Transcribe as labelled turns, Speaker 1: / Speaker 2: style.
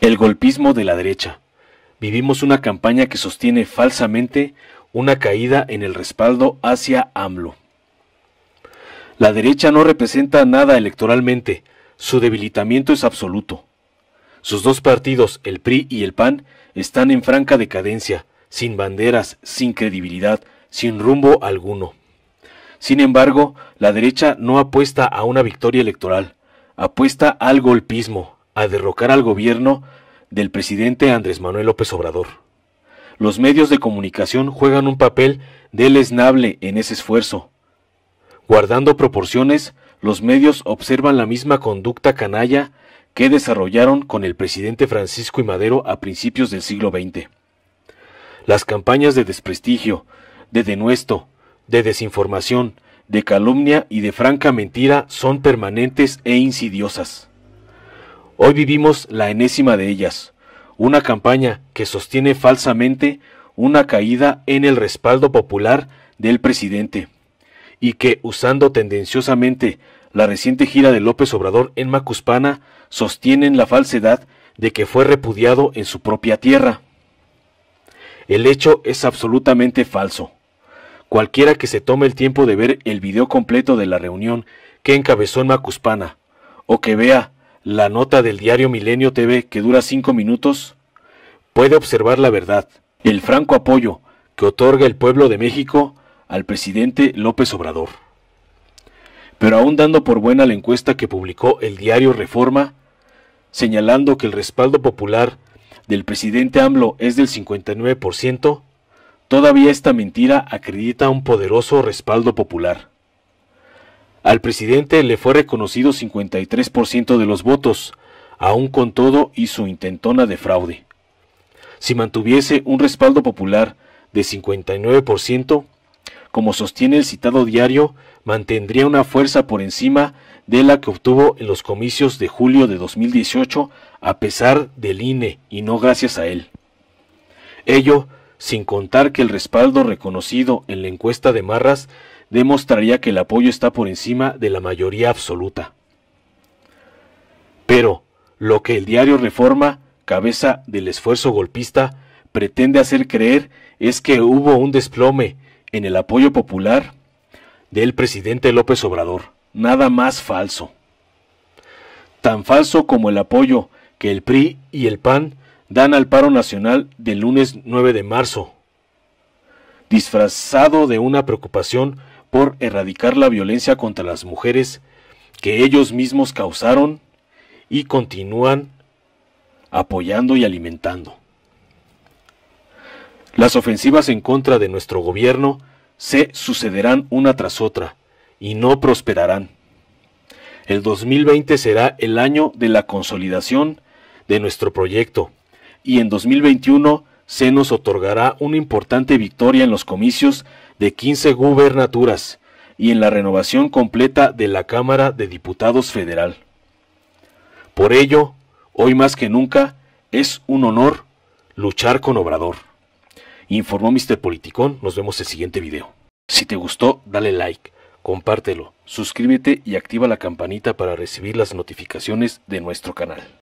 Speaker 1: El golpismo de la derecha. Vivimos una campaña que sostiene falsamente una caída en el respaldo hacia AMLO. La derecha no representa nada electoralmente, su debilitamiento es absoluto. Sus dos partidos, el PRI y el PAN, están en franca decadencia, sin banderas, sin credibilidad, sin rumbo alguno. Sin embargo, la derecha no apuesta a una victoria electoral, apuesta al golpismo, a derrocar al gobierno del presidente Andrés Manuel López Obrador. Los medios de comunicación juegan un papel deleznable en ese esfuerzo. Guardando proporciones, los medios observan la misma conducta canalla que desarrollaron con el presidente Francisco y Madero a principios del siglo XX. Las campañas de desprestigio, de denuesto, de desinformación, de calumnia y de franca mentira son permanentes e insidiosas. Hoy vivimos la enésima de ellas, una campaña que sostiene falsamente una caída en el respaldo popular del presidente, y que, usando tendenciosamente la reciente gira de López Obrador en Macuspana, sostienen la falsedad de que fue repudiado en su propia tierra. El hecho es absolutamente falso. Cualquiera que se tome el tiempo de ver el video completo de la reunión que encabezó en Macuspana, o que vea la nota del diario Milenio TV que dura cinco minutos, puede observar la verdad, el franco apoyo que otorga el pueblo de México al presidente López Obrador. Pero aún dando por buena la encuesta que publicó el diario Reforma, señalando que el respaldo popular del presidente AMLO es del 59%, todavía esta mentira acredita un poderoso respaldo popular. Al presidente le fue reconocido 53% de los votos, aún con todo y su intentona de fraude. Si mantuviese un respaldo popular de 59%, como sostiene el citado diario, mantendría una fuerza por encima de la que obtuvo en los comicios de julio de 2018 a pesar del INE y no gracias a él. Ello sin contar que el respaldo reconocido en la encuesta de Marras demostraría que el apoyo está por encima de la mayoría absoluta. Pero, lo que el diario Reforma, cabeza del esfuerzo golpista, pretende hacer creer es que hubo un desplome en el apoyo popular del presidente López Obrador. Nada más falso. Tan falso como el apoyo que el PRI y el PAN dan al paro nacional del lunes 9 de marzo, disfrazado de una preocupación por erradicar la violencia contra las mujeres que ellos mismos causaron y continúan apoyando y alimentando. Las ofensivas en contra de nuestro gobierno se sucederán una tras otra y no prosperarán. El 2020 será el año de la consolidación de nuestro proyecto y en 2021 se nos otorgará una importante victoria en los comicios de 15 gubernaturas y en la renovación completa de la Cámara de Diputados Federal. Por ello, hoy más que nunca, es un honor luchar con Obrador. Informó Mr. Politicón, nos vemos el siguiente video. Si te gustó, dale like, compártelo, suscríbete y activa la campanita para recibir las notificaciones de nuestro canal.